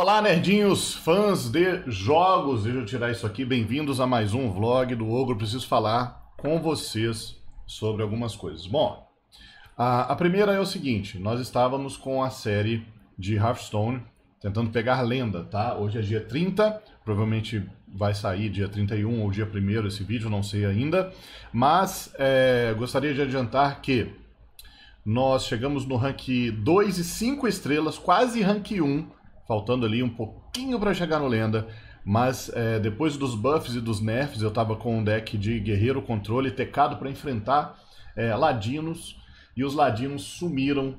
Olá, nerdinhos, fãs de jogos. Deixa eu tirar isso aqui. Bem-vindos a mais um vlog do Ogro. Preciso falar com vocês sobre algumas coisas. Bom, a, a primeira é o seguinte: nós estávamos com a série de Hearthstone tentando pegar lenda, tá? Hoje é dia 30, provavelmente vai sair dia 31 ou dia 1 esse vídeo, não sei ainda. Mas é, gostaria de adiantar que nós chegamos no rank 2 e 5 estrelas, quase rank 1 faltando ali um pouquinho para chegar no lenda. Mas é, depois dos buffs e dos nerfs, eu tava com um deck de guerreiro controle tecado para enfrentar é, ladinos. E os ladinos sumiram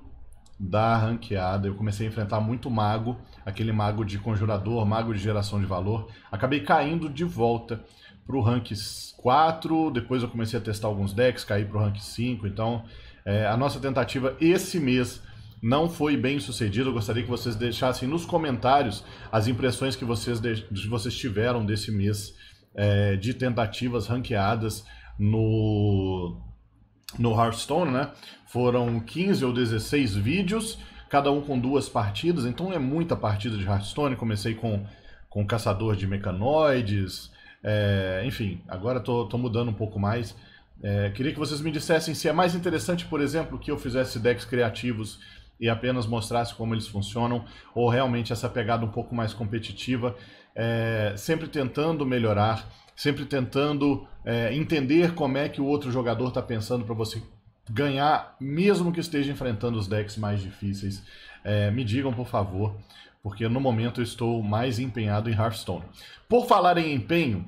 da ranqueada. Eu comecei a enfrentar muito mago, aquele mago de conjurador, mago de geração de valor. Acabei caindo de volta pro rank 4, depois eu comecei a testar alguns decks, caí pro rank 5. Então, é, a nossa tentativa esse mês não foi bem sucedido. Eu gostaria que vocês deixassem nos comentários as impressões que vocês, de, vocês tiveram desse mês é, de tentativas ranqueadas no, no Hearthstone, né? Foram 15 ou 16 vídeos, cada um com duas partidas, então é muita partida de Hearthstone. Comecei com, com Caçador de Mecanoides, é, enfim, agora tô, tô mudando um pouco mais. É, queria que vocês me dissessem se é mais interessante, por exemplo, que eu fizesse decks criativos e apenas mostrasse como eles funcionam, ou realmente essa pegada um pouco mais competitiva, é, sempre tentando melhorar, sempre tentando é, entender como é que o outro jogador está pensando para você ganhar, mesmo que esteja enfrentando os decks mais difíceis. É, me digam, por favor, porque no momento eu estou mais empenhado em Hearthstone. Por falar em empenho,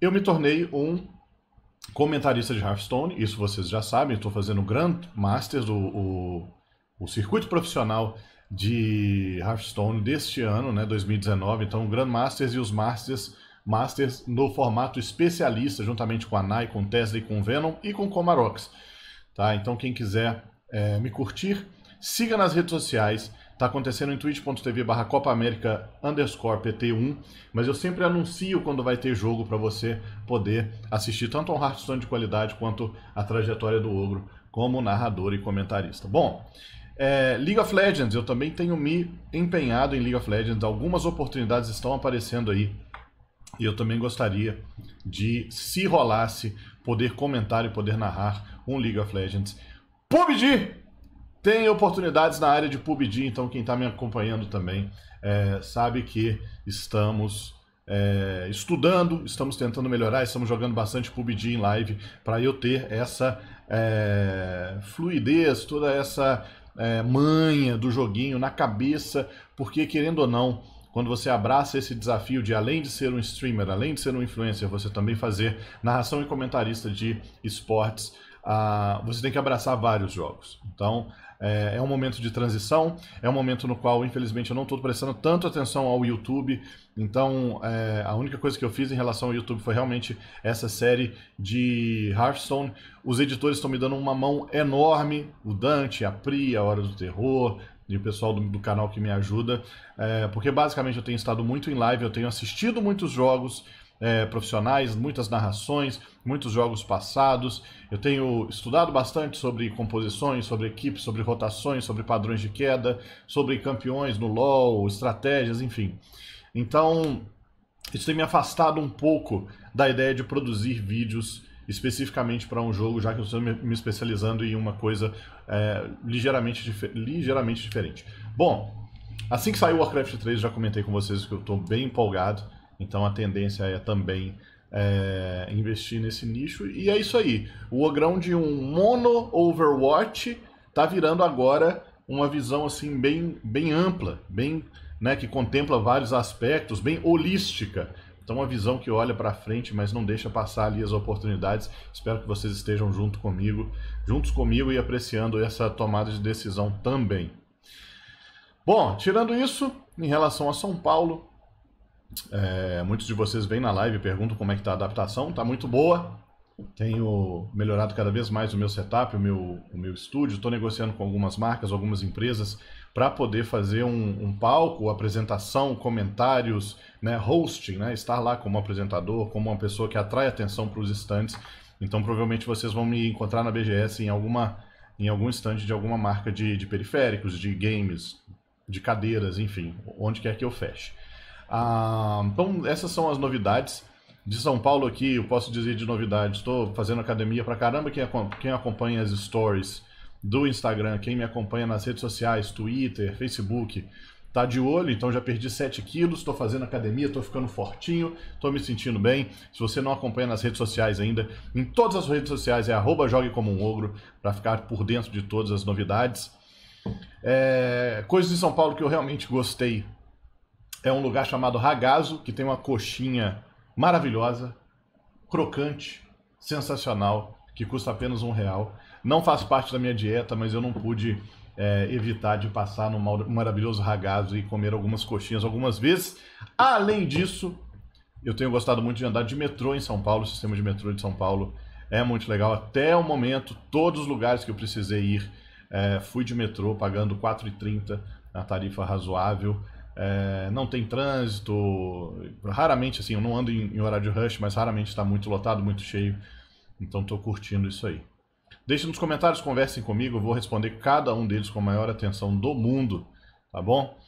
eu me tornei um comentarista de Hearthstone, isso vocês já sabem, estou fazendo o Grand Masters, o, o o circuito profissional de Hearthstone deste ano, né, 2019. Então, o Grand Masters e os Masters, Masters no formato especialista, juntamente com a Nai, com Tesla, com Venom e com Comarox. Tá? Então, quem quiser é, me curtir, siga nas redes sociais. Tá acontecendo em twitch.tv barra Copa América underscore PT1, mas eu sempre anuncio quando vai ter jogo para você poder assistir tanto a um Hearthstone de qualidade quanto a trajetória do Ogro como narrador e comentarista. Bom, é, League of Legends, eu também tenho me empenhado em League of Legends. Algumas oportunidades estão aparecendo aí. E eu também gostaria de, se rolasse, poder comentar e poder narrar um League of Legends. PUBG! Tem oportunidades na área de PUBG, então quem está me acompanhando também é, sabe que estamos é, estudando, estamos tentando melhorar, estamos jogando bastante PUBG em live para eu ter essa é, fluidez, toda essa é, manha do joguinho na cabeça, porque querendo ou não, quando você abraça esse desafio de além de ser um streamer, além de ser um influencer, você também fazer narração e comentarista de esportes, uh, você tem que abraçar vários jogos. Então, é, é um momento de transição, é um momento no qual, infelizmente, eu não estou prestando tanto atenção ao YouTube. Então, é, a única coisa que eu fiz em relação ao YouTube foi realmente essa série de Hearthstone. Os editores estão me dando uma mão enorme, o Dante, a Pri, a Hora do Terror, e o pessoal do, do, canal que me ajuda, é, porque basicamente eu tenho estado muito em live, eu tenho assistido muitos jogos, é, profissionais, muitas narrações, muitos jogos passados. Eu tenho estudado bastante sobre composições, sobre equipes, sobre rotações, sobre padrões de queda, sobre campeões no LoL, estratégias, enfim. Então, isso tem me afastado um pouco da ideia de produzir vídeos especificamente para um jogo, já que eu estou me especializando em uma coisa é, ligeiramente, dif ligeiramente diferente. Bom, assim que saiu Warcraft 3, já comentei com vocês que eu estou bem empolgado. Então a tendência é também é, investir nesse nicho. E é isso aí. O ogrão de um mono Overwatch tá virando agora uma visão assim bem, bem ampla, bem né, que contempla vários aspectos, bem holística. Então uma visão que olha para frente, mas não deixa passar ali as oportunidades. Espero que vocês estejam junto comigo, juntos comigo e apreciando essa tomada de decisão também. Bom, tirando isso, em relação a São Paulo, é, muitos de vocês vêm na live e perguntam como é que tá a adaptação. Tá muito boa. Tenho melhorado cada vez mais o meu setup, o meu, o meu estúdio. Estou negociando com algumas marcas, algumas empresas, para poder fazer um, um, palco, apresentação, comentários, né, hosting, né, estar lá como apresentador, como uma pessoa que atrai atenção para os estantes. Então, provavelmente vocês vão me encontrar na BGS em alguma em algum estande de alguma marca de, de periféricos, de games, de cadeiras, enfim, onde quer que eu feche. Ah, então, essas são as novidades. De São Paulo aqui, eu posso dizer de novidade, estou fazendo academia pra caramba. Quem, quem acompanha as stories do Instagram, quem me acompanha nas redes sociais, Twitter, Facebook, tá de olho, então já perdi 7 quilos, estou fazendo academia, estou ficando fortinho, estou me sentindo bem. Se você não acompanha nas redes sociais ainda, em todas as redes sociais é arroba jogue como um ogro, para ficar por dentro de todas as novidades. É, coisas de São Paulo que eu realmente gostei é um lugar chamado Ragazzo, que tem uma coxinha maravilhosa, crocante, sensacional, que custa apenas um real. Não faz parte da minha dieta, mas eu não pude é, evitar de passar no maravilhoso Ragazzo e comer algumas coxinhas algumas vezes. Além disso, eu tenho gostado muito de andar de metrô em São Paulo, o sistema de metrô de São Paulo é muito legal. Até o momento, todos os lugares que eu precisei ir, é, fui de metrô, pagando R$ 4,30, na tarifa razoável é, não tem trânsito, raramente, assim, eu não ando em, em horário rush, mas raramente está muito lotado, muito cheio, então estou curtindo isso aí. Deixe nos comentários, conversem comigo, eu vou responder cada um deles com a maior atenção do mundo, tá bom?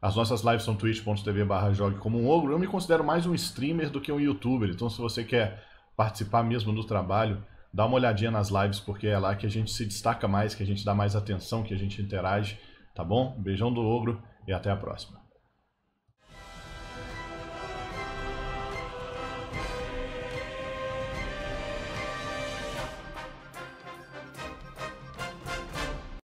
As nossas lives são twitch.tv barra jogue como um ogro. Eu me considero mais um streamer do que um youtuber, então se você quer participar mesmo do trabalho, dá uma olhadinha nas lives, porque é lá que a gente se destaca mais, que a gente dá mais atenção, que a gente interage, tá bom? Beijão do ogro e até a próxima.